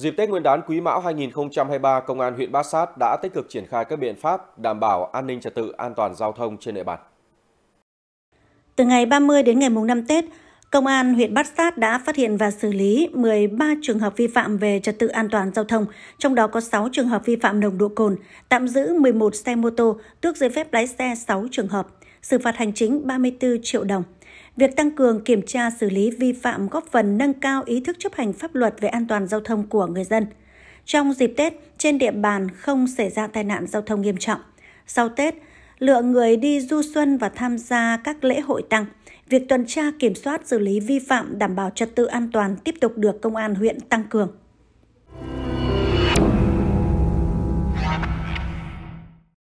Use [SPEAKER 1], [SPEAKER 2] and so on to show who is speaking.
[SPEAKER 1] Dịp Tết Nguyên đán Quý Mão 2023, Công an huyện Bát Sát đã tích cực triển khai các biện pháp đảm bảo an ninh trật tự an toàn giao thông trên địa bàn.
[SPEAKER 2] Từ ngày 30 đến ngày mùng 5 Tết, Công an huyện Bát Sát đã phát hiện và xử lý 13 trường hợp vi phạm về trật tự an toàn giao thông, trong đó có 6 trường hợp vi phạm nồng độ cồn, tạm giữ 11 xe mô tô, tước giấy phép lái xe 6 trường hợp xử phạt hành chính 34 triệu đồng. Việc tăng cường kiểm tra xử lý vi phạm góp phần nâng cao ý thức chấp hành pháp luật về an toàn giao thông của người dân. Trong dịp Tết, trên địa bàn không xảy ra tai nạn giao thông nghiêm trọng. Sau Tết, lượng người đi du xuân và tham gia các lễ hội tăng. Việc tuần tra kiểm soát xử lý vi phạm đảm bảo trật tự an toàn tiếp tục được Công an huyện tăng cường.